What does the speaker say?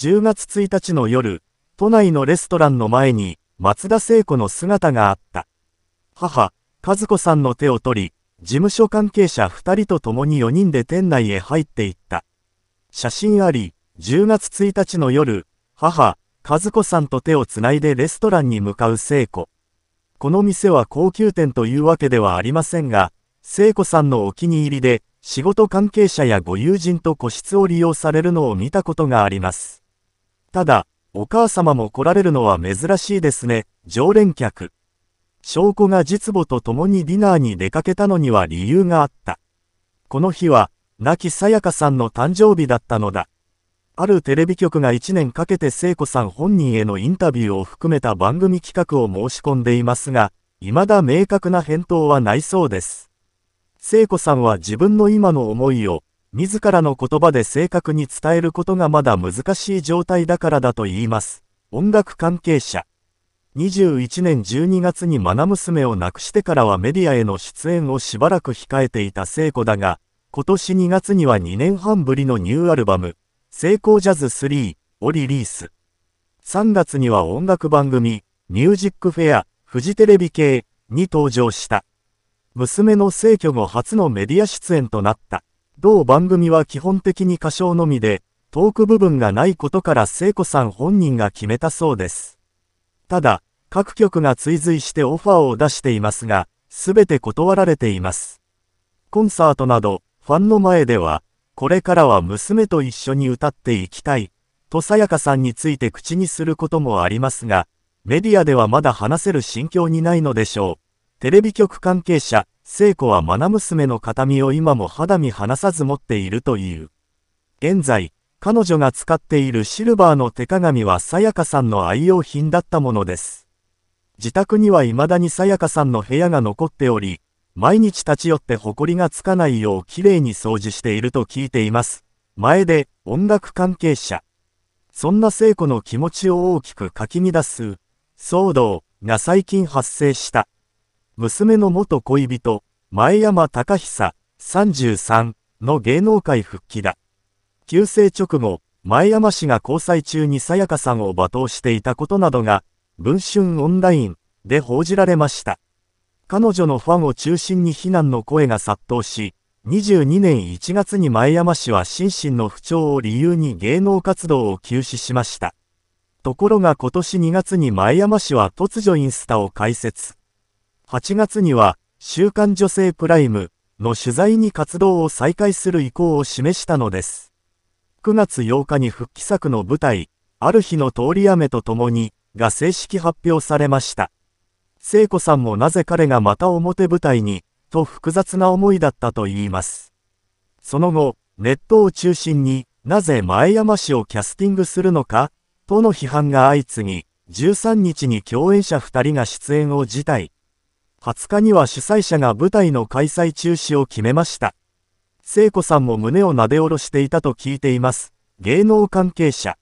10月1日の夜、都内のレストランの前に、松田聖子の姿があった。母、和子さんの手を取り、事務所関係者2人と共に4人で店内へ入っていった。写真あり、10月1日の夜、母、和子さんと手をつないでレストランに向かう聖子。この店は高級店というわけではありませんが、聖子さんのお気に入りで、仕事関係者やご友人と個室を利用されるのを見たことがあります。ただ、お母様も来られるのは珍しいですね、常連客。証拠が実母と共にディナーに出かけたのには理由があった。この日は、亡きさやかさんの誕生日だったのだ。あるテレビ局が1年かけて聖子さん本人へのインタビューを含めた番組企画を申し込んでいますが、未だ明確な返答はないそうです。聖子さんは自分の今の思いを、自らの言葉で正確に伝えることがまだ難しい状態だからだと言います。音楽関係者。21年12月に愛娘を亡くしてからはメディアへの出演をしばらく控えていた聖子だが、今年2月には2年半ぶりのニューアルバム、成功ジャズ3をリリース。3月には音楽番組、ミュージックフェア、フジテレビ系に登場した。娘の逝去後初のメディア出演となった。同番組は基本的に歌唱のみで、トーク部分がないことから聖子さん本人が決めたそうです。ただ、各局が追随してオファーを出していますが、すべて断られています。コンサートなど、ファンの前では、これからは娘と一緒に歌っていきたい、とさやかさんについて口にすることもありますが、メディアではまだ話せる心境にないのでしょう。テレビ局関係者、聖子は愛娘の形見を今も肌身離さず持っているという。現在、彼女が使っているシルバーの手鏡はさやかさんの愛用品だったものです。自宅には未だにさやかさんの部屋が残っており、毎日立ち寄って埃がつかないようきれいに掃除していると聞いています。前で、音楽関係者。そんな聖子の気持ちを大きくかき乱す、騒動が最近発生した。娘の元恋人、前山隆久、33の芸能界復帰だ。急性直後、前山氏が交際中にさやかさんを罵倒していたことなどが、文春オンラインで報じられました。彼女のファンを中心に非難の声が殺到し、22年1月に前山氏は心身の不調を理由に芸能活動を休止しました。ところが今年2月に前山氏は突如インスタを開設。8月には、週刊女性プライムの取材に活動を再開する意向を示したのです。9月8日に復帰作の舞台、ある日の通り雨と共に、が正式発表されました。聖子さんもなぜ彼がまた表舞台に、と複雑な思いだったと言います。その後、ネットを中心になぜ前山氏をキャスティングするのか、との批判が相次ぎ、13日に共演者2人が出演を辞退。20日には主催者が舞台の開催中止を決めました。聖子さんも胸をなでおろしていたと聞いています。芸能関係者。